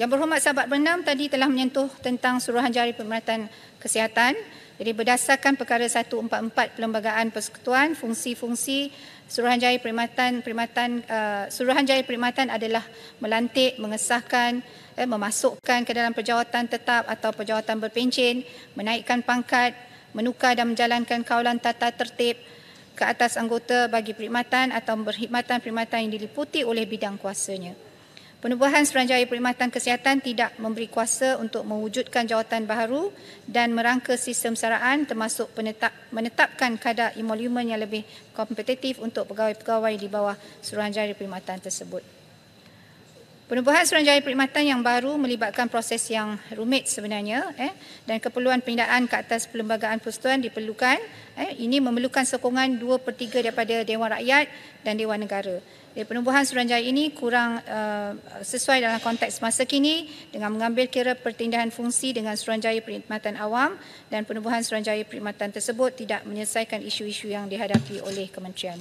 Yang berhormat sahabat Bernam tadi telah menyentuh tentang suruhanjari pemerhatian kesihatan. Jadi berdasarkan perkara 144 Perlembagaan Persekutuan, fungsi-fungsi suruhanjaya perkhidmatan perkhidmatan uh, eh, suruhanjaya perkhidmatan adalah melantik, mengesahkan, eh, memasukkan ke dalam perjawatan tetap atau perjawatan berpencen, menaikkan pangkat, menukar dan menjalankan kawalan tata tertib ke atas anggota bagi perkhidmatan atau berkhidmatan perkhidmatan yang diliputi oleh bidang kuasanya. Penubuhan Seranjaya Perkhidmatan Kesihatan tidak memberi kuasa untuk mewujudkan jawatan baru dan merangka sistem saraan termasuk penetap, menetapkan kadar emolumen yang lebih kompetitif untuk pegawai-pegawai di bawah Seranjaya Perkhidmatan tersebut. Penubuhan seranjaya perkhidmatan yang baru melibatkan proses yang rumit sebenarnya eh, dan keperluan pindaan ke atas perlembagaan persetuan diperlukan. Eh, ini memerlukan sokongan 2 per 3 daripada Dewan Rakyat dan Dewan Negara. Jadi eh, penubuhan seranjaya ini kurang uh, sesuai dalam konteks masa kini dengan mengambil kira pertindahan fungsi dengan seranjaya perkhidmatan awam dan penubuhan seranjaya perkhidmatan tersebut tidak menyelesaikan isu-isu yang dihadapi oleh kementerian.